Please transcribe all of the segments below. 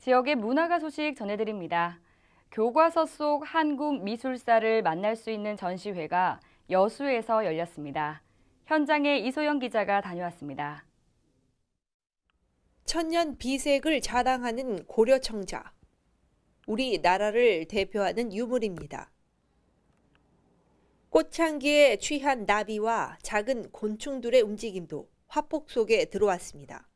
지역의 문화가 소식 전해드립니다. 교과서 속 한국 미술사를 만날 수 있는 전시회가 여수에서 열렸습니다. 현장에 이소영 기자가 다녀왔습니다. 천년 비색을 자랑하는 고려청자. 우리나라를 대표하는 유물입니다. 꽃향기에 취한 나비와 작은 곤충들의 움직임도 화폭 속에 들어왔습니다.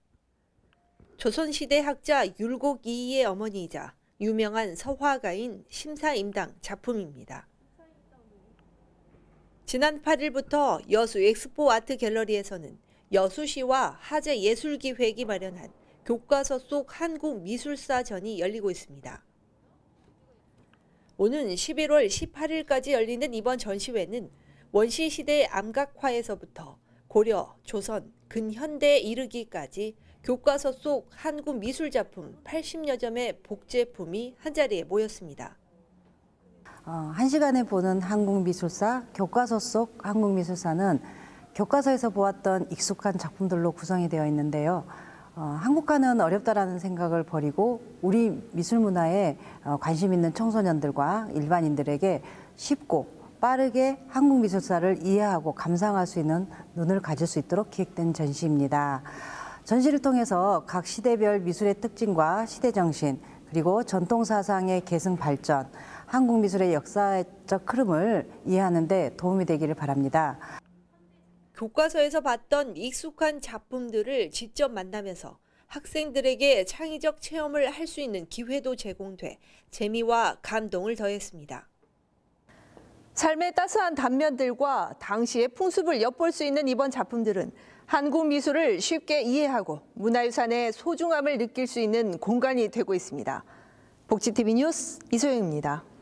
조선시대 학자 율곡이의 어머니이자 유명한 서화가인 심사임당 작품입니다. 지난 8일부터 여수 엑스포 아트 갤러리에서는 여수시와 하재예술기획이 마련한 교과서 속 한국미술사전이 열리고 있습니다. 오는 11월 18일까지 열리는 이번 전시회는 원시시대 암각화에서부터 고려, 조선, 근현대에 이르기까지 교과서 속 한국 미술 작품 80여 점의 복제품이 한자리에 모였습니다. 어, 한 시간에 보는 한국 미술사, 교과서 속 한국 미술사는 교과서에서 보았던 익숙한 작품들로 구성이 되어 있는데요. 어, 한국화는 어렵다라는 생각을 버리고 우리 미술 문화에 어, 관심 있는 청소년들과 일반인들에게 쉽고 빠르게 한국 미술사를 이해하고 감상할 수 있는 눈을 가질 수 있도록 기획된 전시입니다. 전시를 통해서 각 시대별 미술의 특징과 시대 정신 그리고 전통 사상의 계승 발전, 한국 미술의 역사적 흐름을 이해하는 데 도움이 되기를 바랍니다. 교과서에서 봤던 익숙한 작품들을 직접 만나면서 학생들에게 창의적 체험을 할 수 있는 기회도 제공돼 재미와 감동을 더했습니다. 삶의 따스한 단면들과 당시의 풍습을 엿볼 수 있는 이번 작품들은 한국 미술을 쉽게 이해하고 문화유산의 소중함을 느낄 수 있는 공간이 되고 있습니다. 복지TV 뉴스 이소영입니다.